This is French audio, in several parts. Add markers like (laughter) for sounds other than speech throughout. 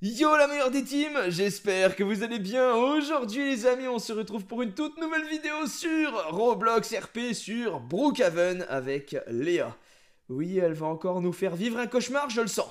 Yo la meilleure des teams, j'espère que vous allez bien. Aujourd'hui les amis, on se retrouve pour une toute nouvelle vidéo sur Roblox RP sur Brookhaven avec Léa. Oui, elle va encore nous faire vivre un cauchemar, je le sens.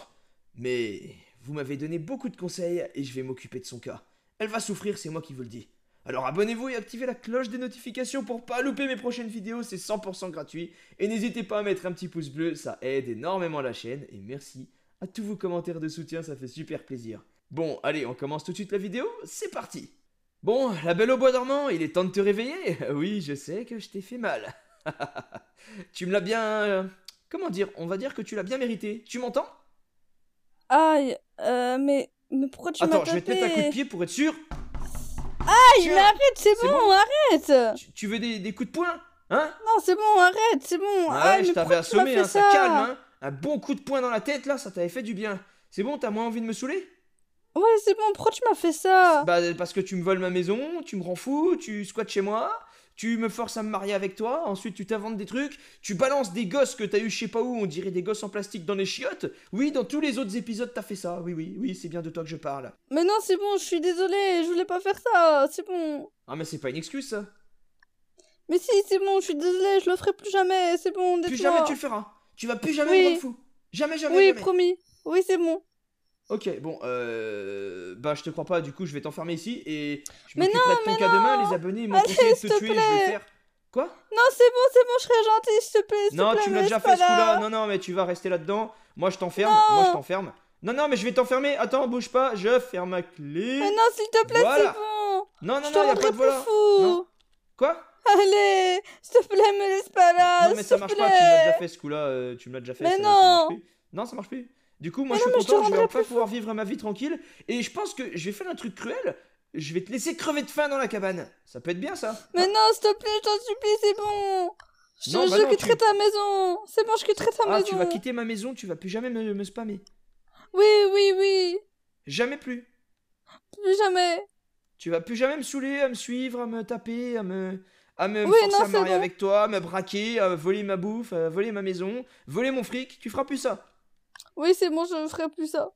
Mais vous m'avez donné beaucoup de conseils et je vais m'occuper de son cas. Elle va souffrir, c'est moi qui vous le dis. Alors abonnez-vous et activez la cloche des notifications pour pas louper mes prochaines vidéos, c'est 100% gratuit. Et n'hésitez pas à mettre un petit pouce bleu, ça aide énormément la chaîne et merci à tous vos commentaires de soutien, ça fait super plaisir. Bon, allez, on commence tout de suite la vidéo, c'est parti Bon, la belle au bois dormant, il est temps de te réveiller (laughs) Oui, je sais que je t'ai fait mal. (laughs) tu me l'as bien... Euh, comment dire On va dire que tu l'as bien mérité, tu m'entends Aïe, euh, mais, mais pourquoi tu m'as Attends, je vais te mettre un coup de pied pour être sûr Aïe, mais arrête, c'est bon, arrête tu, veux des, coups de poing Hein Non, c'est bon, arrête, c'est bon ah Aïe, je t'avais assommé, hein, ça, calme, hein un bon coup de poing dans la tête là, ça t'avait fait du bien. C'est bon, t'as moins envie de me saouler Ouais, c'est bon, pourquoi tu m'as fait ça Bah, parce que tu me voles ma maison, tu me rends fou, tu squattes chez moi, tu me forces à me marier avec toi, ensuite tu t'inventes des trucs, tu balances des gosses que t'as eu je sais pas où, on dirait des gosses en plastique dans les chiottes. Oui, dans tous les autres épisodes t'as fait ça, oui, oui, oui, c'est bien de toi que je parle. Mais non, c'est bon, je suis désolée, je voulais pas faire ça, c'est bon. Ah, mais c'est pas une excuse ça. Mais si, c'est bon, je suis désolé. je le ferai plus jamais, c'est bon, Plus jamais tu le feras. Tu vas plus jamais oui. me rendre fou. Jamais, jamais, oui, promis. Oui, c'est bon. Ok, bon, euh... bah je te crois pas, du coup je vais t'enfermer ici et je vais de ton mais cas non. demain, les abonnés m'ont ah, conseillé de te, te tuer, plaît. je vais faire... Quoi Non, c'est bon, c'est bon, je serai gentil, s'il te plaît. Non, te tu l'as déjà fait ce coup-là, non, non, mais tu vas rester là-dedans, moi je t'enferme, moi je t'enferme. Non, non, mais je vais t'enfermer, attends, bouge pas, je ferme ma clé. Mais non, s'il te plaît, voilà. c'est bon. Non, non, je non, y a pas de voilà. Quoi Allez, s'il te plaît, me laisse pas là. Non, mais ça marche pas, tu déjà fait ce coup-là, euh, tu me déjà fait. Mais non Non, ça marche plus. Du coup, moi je suis content, je, vais enfin pouvoir vivre ma vie tranquille. Et je pense que je vais faire un truc cruel. Je vais te laisser crever de faim dans la cabane. Ça peut être bien ça. Mais non, s'il te plaît, je t'en supplie, c'est bon. Je, bah je quitterai ta maison. C'est bon, je quitterai ta ah, Tu vas quitter ma maison, tu vas plus jamais me, me spammer. Oui, oui, oui. Jamais plus. Plus jamais. Tu vas plus jamais me saouler, à me suivre, à me taper, à me. Ah, à me forcer à marier avec toi, me braquer, euh, voler ma bouffe, euh, voler ma maison, voler mon fric, tu feras plus ça. Oui, c'est bon, je ne ferai plus ça.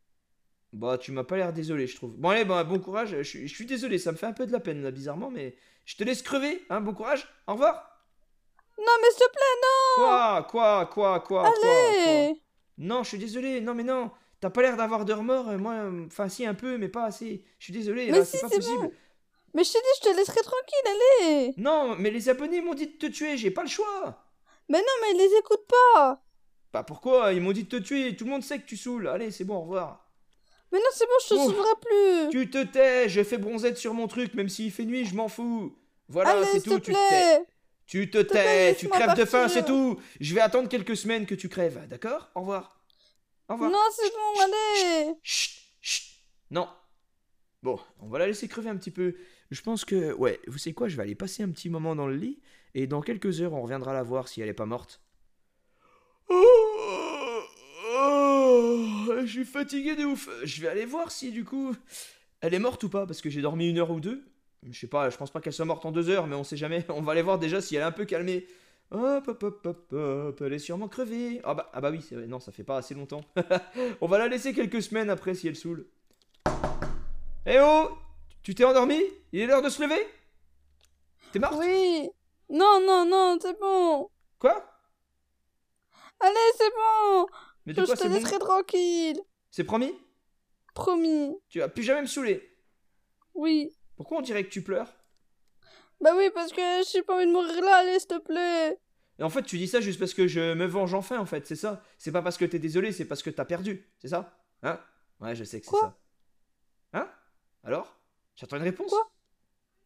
Bah, tu m'as pas l'air désolé, je trouve. Bon, allez, bah, bon courage, je, suis désolé, ça me fait un peu de la peine, là, bizarrement, mais je te laisse crever, hein, bon courage, au revoir. Non, mais s'il te plaît, non Quoi Quoi Quoi Quoi quoi, Non, je suis désolé, non, mais non T'as pas l'air d'avoir de remords, euh, moi, enfin, si, un peu, mais pas assez. Je suis désolé, c'est pas possible. Mais je t'ai dit, je te laisserai tranquille, allez Non, mais les abonnés m'ont dit de te tuer, j'ai pas le choix Mais non, mais ils les écoute pas Bah pourquoi Ils m'ont dit de te tuer, tout le monde sait que tu saoules, allez, c'est bon, au revoir Mais non, c'est bon, je te plus Tu te tais, j'ai fait bronzette sur mon truc, même s'il fait nuit, je m'en fous Voilà, c'est tout, tu te tais Tu te tais, tu crèves de faim, c'est tout Je vais attendre quelques semaines que tu crèves, d'accord Au revoir Au revoir Non, c'est bon, allez chut, Non Bon, on va la laisser crever un petit peu. Je pense que, ouais, vous savez quoi, je vais aller passer un petit moment dans le lit, et dans quelques heures, on reviendra la voir si elle n'est pas morte. Oh, oh, je suis fatigué de ouf. Je vais aller voir si, du coup, elle est morte ou pas, parce que j'ai dormi une heure ou deux. Je sais pas, je pense pas qu'elle soit morte en deux heures, mais on sait jamais. (laughs) On va aller voir déjà si elle est un peu calmée. Hop, hop, hop, elle est sûrement crevée. Ah bah, ah bah oui, non, ça fait pas assez longtemps. (laughs) On va la laisser quelques semaines après si elle saoule. Eh oh tu t'es endormi Il est l'heure de se lever T'es morte Oui Non, non, non, c'est bon Quoi Allez, c'est bon Mais Je te laisserai tranquille C'est promis Promis. Tu vas plus jamais me saouler Oui. Pourquoi on dirait que tu pleures Bah oui, parce que je suis pas envie de mourir là, allez, s'il te plaît Et en fait, tu dis ça juste parce que je me venge enfin, en fait, c'est ça C'est pas parce que t'es désolé, c'est parce que t'as perdu, c'est ça Hein Ouais, je sais que c'est ça. Hein Alors J'attends une réponse. Quoi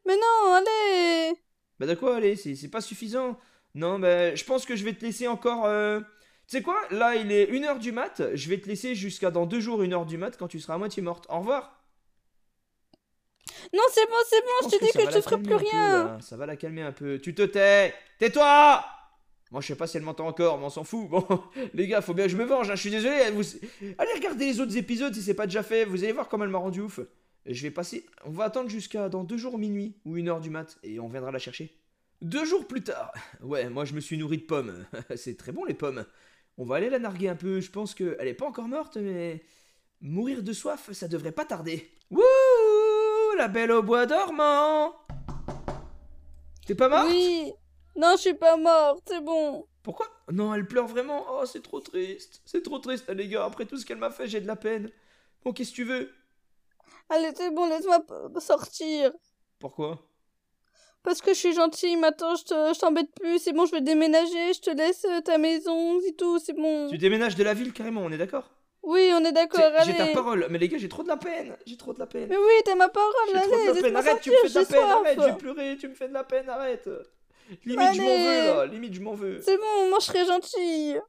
mais non, allez Bah de quoi allez C'est pas suffisant. Non, bah je pense que je vais te laisser encore... Euh... Tu sais quoi Là, il est 1h du mat. Je vais te laisser jusqu'à dans deux jours 1h du mat quand tu seras à moitié morte. Au revoir Non, c'est bon, c'est bon, je, te dis que, je te ferai plus rien Ça va la calmer un peu. Tu te tais Tais-toi moi, je sais pas si elle m'entend encore, mais on s'en fout. (laughs) Bon, les gars, faut bien que je me venge, hein. je suis désolé. Hein. Vous... Allez regarder les autres épisodes si c'est pas déjà fait, vous allez voir comment elle m'a rendu ouf. Je vais passer. On va attendre jusqu'à dans deux jours minuit ou une heure du mat et on viendra la chercher. Deux jours plus tard (laughs) Ouais, moi je me suis nourri de pommes. (laughs) C'est très bon les pommes. On va aller la narguer un peu. Je pense qu'elle est pas encore morte, mais. Mourir de soif, ça devrait pas tarder. Wouh La belle au bois dormant T'es pas morte Oui Non, je suis pas morte, c'est bon. Pourquoi Non, elle pleure vraiment. Oh, c'est trop triste. C'est trop triste, les gars. Après tout ce qu'elle m'a fait, j'ai de la peine. Bon, qu'est-ce que tu veux Allez, c'est bon, laisse-moi sortir. Pourquoi Parce que je suis gentille, maintenant je t'embête plus, c'est bon, je vais déménager, je te laisse euh, ta maison et tout, c'est bon. Tu déménages de la ville carrément, on est d'accord oui, on est d'accord, allez. J'ai ta parole, mais les gars, j'ai trop de la peine. J'ai trop de la peine. Mais oui, t'as ma parole, allez. Trop de la peine. Arrête, tu me fais de la peine, arrête, j'ai pleuré, tu me fais de la peine, arrête. Limite, je m'en veux, là. Limite, je m'en veux. C'est bon, moi, je serai gentille.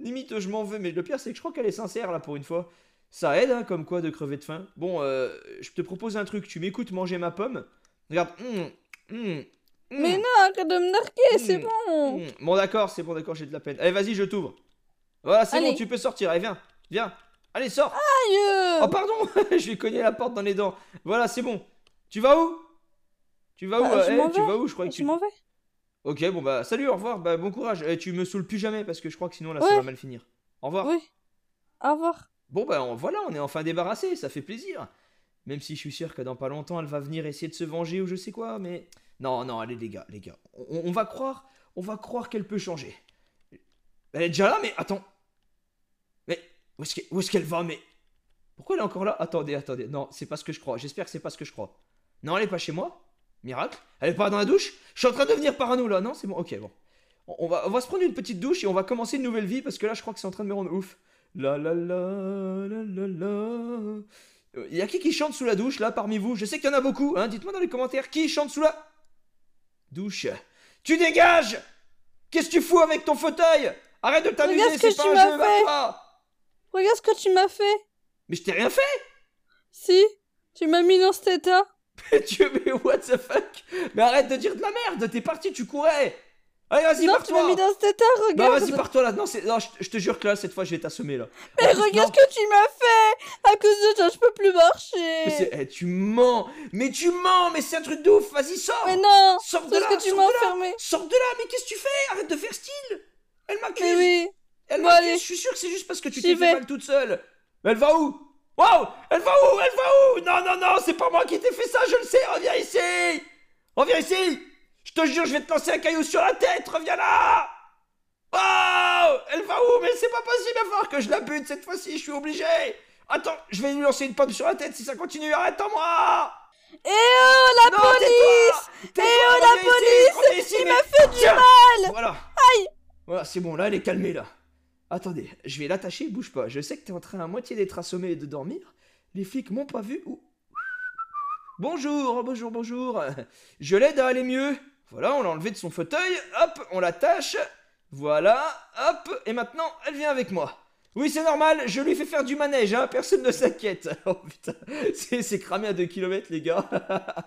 Limite, je m'en veux, mais le pire, c'est que je crois qu'elle est sincère, là, pour une fois. Ça aide, hein, comme quoi, de crever de faim. Bon, euh, je te propose un truc. Tu m'écoutes manger ma pomme Regarde. Hum, hum, hum. Mais non, arrête de me narquer, c'est bon. Bon, d'accord, c'est bon, d'accord, j'ai de la peine. Allez, vas-y, je t'ouvre. Voilà, c'est bon, tu peux sortir. Allez, viens, viens. Allez, sors. Aïe Oh, pardon (laughs) Je lui ai cogné la porte dans les dents. Voilà, c'est bon. Tu vas où Tu vas où bah, euh, eh, Tu vas où Je crois que tu... m'en vais. Ok, bon, bah, salut, au revoir. Bah, bon courage. et eh, tu me saoules plus jamais parce que je crois que sinon, là, ça va mal finir. Au revoir. Oui. Au revoir. Bon ben voilà, on est enfin débarrassé, ça fait plaisir. Même si je suis sûr que dans pas longtemps elle va venir essayer de se venger ou je sais quoi, mais non non allez les gars, les gars, on, va croire, on va croire qu'elle peut changer. Elle est déjà là, mais attends, mais où est-ce qu'elle va, mais pourquoi elle est encore là Attendez, attendez, non c'est pas ce que je crois. J'espère que c'est pas ce que je crois. Non elle est pas chez moi, miracle. Elle est pas dans la douche. Je suis en train de devenir parano là, non c'est bon, ok bon. On va, on va se prendre une petite douche et on va commencer une nouvelle vie parce que là je crois que c'est en train de me rendre ouf. La la la la la la. Il euh, y a qui qui chante sous la douche là parmi vous Je sais qu'il y en a beaucoup, hein Dites-moi dans les commentaires qui chante sous la douche. Tu dégages Qu'est-ce que tu fous avec ton fauteuil Arrête de t'amuser, c'est ce pas tu un fait. Regarde ce que tu m'as fait. Mais je t'ai rien fait. Si, tu m'as mis dans cet état. (laughs) Mais Dieu, mais what the fuck Mais arrête de dire de la merde, t'es parti, tu courais Allez, vas-y, pars-toi! Tu m'as mis dans cet état, bah, regarde! Bah, vas-y, pars-toi là! Non, je, te jure que là, cette fois, je vais t'assommer là! Mais regarde ce que tu m'as fait! À cause de toi, je peux plus marcher! Mais eh, tu mens! Mais tu mens! Mais c'est un truc de ouf! Vas-y, sors! Mais non! Sors de là! tu de sors de là! Mais qu'est-ce que tu fais? Arrête de faire style! Elle m'accuse! Mais Elle m'a m'accuse! Je suis sûr que c'est juste parce que tu t'es fait mal toute seule! Mais elle va où? Waouh! Elle va où? Elle va où? Non, non, non, c'est pas moi qui t'ai fait ça, je le sais! Reviens ici! Reviens ici! Je te jure, je vais te lancer un caillou sur la tête, reviens là Oh Elle va où Mais c'est pas possible à voir que je la bute cette fois-ci, je suis obligé Attends, je vais lui lancer une pomme sur la tête si ça continue, arrête-moi Eh oh, la police Eh oh, la police Il fait du mal Voilà Aïe Voilà, c'est bon, là, elle est calmée, là. Attendez, je vais l'attacher, bouge pas. Je sais que t'es en train à moitié d'être assommé et de dormir. Les flics m'ont pas vu ou... Bonjour, bonjour, bonjour. Je l'aide à aller mieux. Voilà, on l'a enlevé de son fauteuil, hop, on l'attache, voilà, hop, et maintenant elle vient avec moi. Oui, c'est normal, je lui fais faire du manège, hein, personne ne s'inquiète. (laughs) Oh putain, c'est cramé à 2 km, les gars.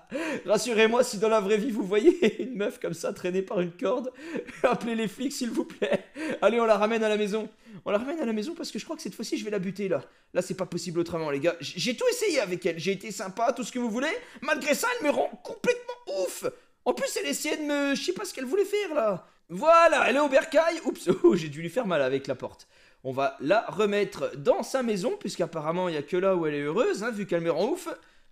(laughs) Rassurez-moi, si dans la vraie vie vous voyez une meuf comme ça traînée par une corde, (laughs) appelez les flics s'il vous plaît. Allez, on la ramène à la maison. On la ramène à la maison parce que je crois que cette fois-ci je vais la buter là. Là, c'est pas possible autrement, les gars. J'ai tout essayé avec elle, j'ai été sympa, tout ce que vous voulez. Malgré ça, elle me rend complètement ouf. En plus, elle essayait de me. Je sais pas ce qu'elle voulait faire là. Voilà, elle est au bercail. Oups, (laughs) oh, j'ai dû lui faire mal avec la porte. On va la remettre dans sa maison, puisqu'apparemment, il n'y a que là où elle est heureuse, hein, vu qu'elle me rend ouf.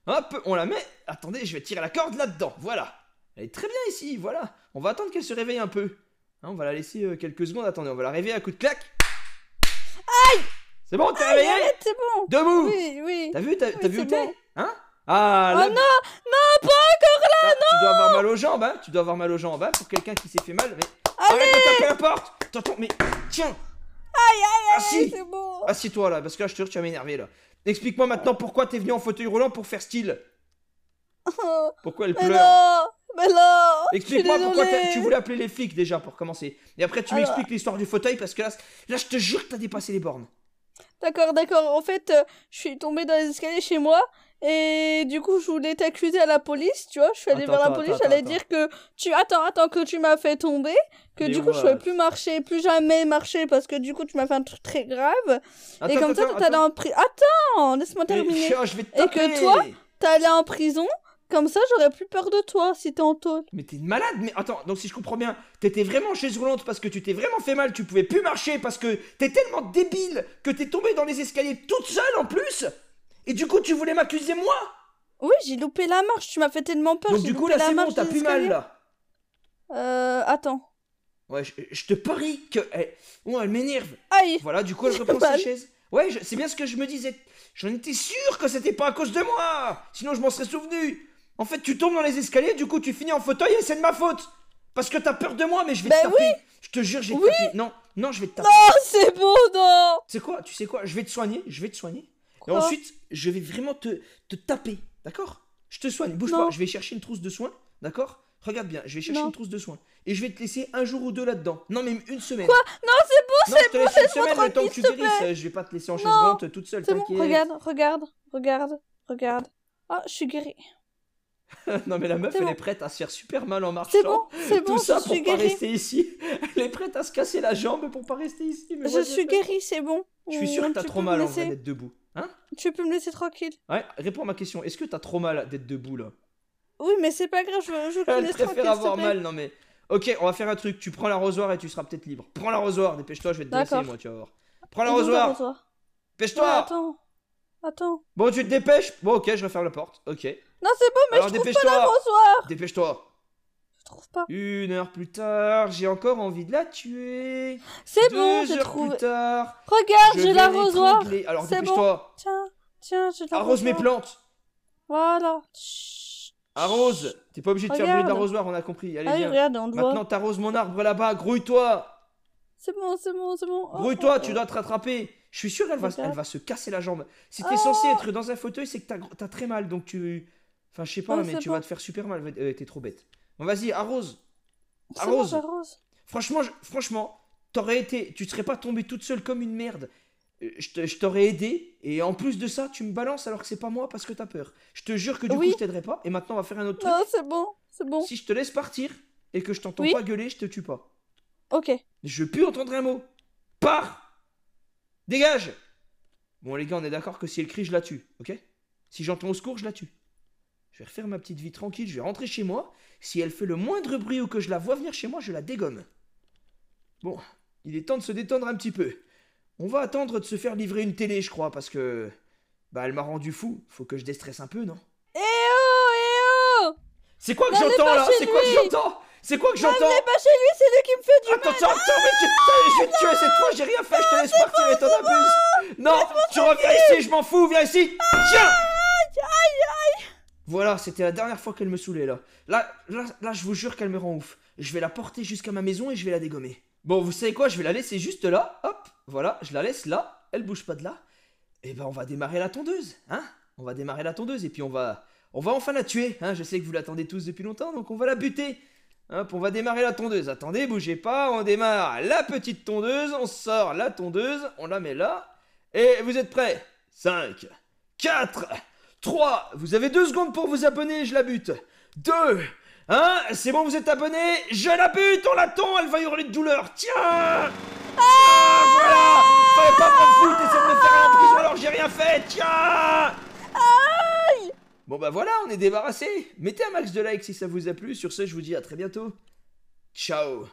Hop, on la met. Attendez, je vais tirer la corde là-dedans. Voilà. Elle est très bien ici, voilà. On va attendre qu'elle se réveille un peu. Hein, on va la laisser euh, quelques secondes. Attendez, on va la réveiller à coup de claque. Aïe C'est bon, t'es réveillé Arrête, c'est bon. Debout Oui, oui. T'as vu, t'as, vu où Hein Ah Oh non Non, pas ah, ah, tu dois avoir mal aux jambes, hein Tu dois avoir mal aux jambes, hein Pour quelqu'un qui s'est fait mal, mais. Arrête de taper la porte T'entends, mais tiens Aïe, aïe, aïe, c'est bon Assis-toi là, parce que là, je te jure, tu vas m'énerver là. Explique-moi maintenant pourquoi t'es venu en fauteuil roulant pour faire style. (laughs) Pourquoi elle pleure non Mais non Explique-moi pourquoi tu voulais appeler les flics déjà pour commencer. Et après, tu m'expliques l'histoire du fauteuil parce que là, là je te jure que t'as dépassé les bornes. D'accord, d'accord. En fait, euh, je suis tombée dans les escaliers chez moi et du coup, je voulais t'accuser à la police, tu vois. Je suis allée voir vers la police, j'allais dire que tu attends, attends que tu m'as fait tomber, que du coup, je ne plus marcher, plus jamais marcher parce que du coup, tu m'as fait un truc très grave. et comme ça ça, t'allais en prison. Attends, laisse-moi terminer. et que toi, t'allais en prison. Comme ça, j'aurais plus peur de toi si t'es en taule Mais t'es une malade, mais attends, donc si je comprends bien, t'étais vraiment chez roulante parce que tu t'es vraiment fait mal, tu pouvais plus marcher parce que t'es tellement débile que t'es tombée dans les escaliers toute seule en plus et du coup, tu voulais m'accuser moi Oui, j'ai loupé la marche, tu m'as fait tellement peur. Donc du coup, là, c'est bon, t'as plus mal, là. Euh, attends. Ouais, je, te parie que... Elle... Eh, elle m'énerve. Aïe Voilà, du coup, elle (laughs) reprend ses chaises. Ouais, c'est bien ce que je me disais. J'en étais sûr que c'était pas à cause de moi Sinon, je m'en serais souvenu En fait, tu tombes dans les escaliers, du coup, tu finis en fauteuil et c'est de ma faute Parce que t'as peur de moi, mais je vais te ben taper oui Je te jure, j'ai oui. Non, non, je vais te taper Non, c'est bon, non C'est quoi Tu sais quoi Je vais te soigner, je vais te soigner et ensuite, je vais vraiment te, te taper, d'accord Je te soigne, bouge pas, je vais chercher une trousse de soins, d'accord Regarde bien, je vais chercher une trousse de soins. Et je vais te laisser un jour ou deux là-dedans. Non, même une semaine. Quoi Non, c'est bon, c'est bon, c'est une Semaine, le temps que tu guérisses, je vais pas te laisser en chaise vente toute seule, t'inquiète. Bon, regarde, regarde, regarde, regarde. Oh, je suis guérie. (laughs) non mais la meuf elle est prête à se faire super mal en marchant. C'est bon, c'est bon, Tout ça je pour suis rester ici. Elle est prête à se casser la jambe pour pas rester ici. je suis guérie, c'est bon. Je suis sûre que t'as trop mal en d'être debout. Hein tu peux me laisser tranquille. Ouais, réponds à ma question. Est-ce que t'as trop mal d'être debout là Oui, mais c'est pas grave, je veux que préfère avoir mal, non mais. Ok, on va faire un truc. Tu prends l'arrosoir et tu seras peut-être libre. Prends l'arrosoir, dépêche-toi, je vais te déplacer. moi, tu vas voir. Prends l'arrosoir. Dépêche-toi. attends. Attends. Bon, tu te dépêches. Bon, ok, je referme la porte. Ok. Non, c'est bon, mais je trouve pas l'arrosoir. Dépêche-toi. Une heure plus tard, j'ai encore envie de la tuer. C'est bon, je trouve. plus tard. Regarde, j'ai l'arrosoir. Alors dépêche-toi. Bon. Tiens, tiens, Arrose mes plantes. Voilà. Arrose. T'es pas obligé de faire bruit d'arrosoir, on a compris. Allez, Allez Maintenant, t'arroses mon arbre là-bas. Grouille-toi. C'est bon, c'est bon, c'est bon. Grouille-toi, oh. tu dois te rattraper. Je suis sûr qu'elle va, elle va se casser la jambe. Si t'es oh. censé être dans un fauteuil, c'est que t'as as très mal, donc tu. Enfin, je sais pas, oh, mais tu vas te faire super mal. t'es trop bête. Vas-y, arrose. Arrose. Franchement, franchement, t'aurais été, tu serais pas tombé toute seule comme une merde. Euh, je t'aurais aidé et en plus de ça, tu me balances alors que c'est pas moi parce que t'as peur. Je te jure que du coup, je t'aiderai pas. Et maintenant, on va faire un autre truc. Non, c'est bon, c'est bon. Si je te laisse partir et que je t'entends pas gueuler, je te tue pas. Ok. Je plus entendre un mot. Pars. Dégage. Bon les gars, on est d'accord que si elle crie, je la tue, ok Si j'entends au secours, je la tue. Je vais refaire ma petite vie tranquille, je vais rentrer chez moi. Si elle fait le moindre bruit ou que je la vois venir chez moi, je la dégomme. Bon, il est temps de se détendre un petit peu. On va attendre de se faire livrer une télé, je crois, parce que. Bah, elle m'a rendu fou. Faut que je déstresse un peu, non Eh oh Eh oh C'est quoi que j'entends là C'est quoi que j'entends C'est quoi que j'entends pas chez lui, c'est lui qui me fait du attends, mal Attends, attends, mais tu... je vais te tuer cette fois, j'ai rien fait, je te laisse partir et t'en abuses Non Tu reviens ici, je m'en fous, viens ici Tiens voilà, c'était la dernière fois qu'elle me saoulait là. Là, là, là, je vous jure qu'elle me rend ouf. Je vais la porter jusqu'à ma maison et je vais la dégommer. Bon, vous savez quoi, je vais la laisser juste là. Hop, voilà, je la laisse là. Elle bouge pas de là. Et eh ben, on va démarrer la tondeuse, hein On va démarrer la tondeuse et puis on va, on va enfin la tuer. Hein je sais que vous l'attendez tous depuis longtemps, donc on va la buter. Hop, on va démarrer la tondeuse. Attendez, bougez pas. On démarre la petite tondeuse. On sort la tondeuse. On la met là. Et vous êtes prêts 5, 4, 3, vous avez 2 secondes pour vous abonner, je la bute. 2, 1, c'est bon, vous êtes abonné, je la bute, on l'attend, elle va hurler de douleur. Tiens ah, Voilà pas prendre foot, de me faire prison alors j'ai rien fait, tiens Aïe Bon bah voilà, on est débarrassé. Mettez un max de likes si ça vous a plu. Sur ce, je vous dis à très bientôt. Ciao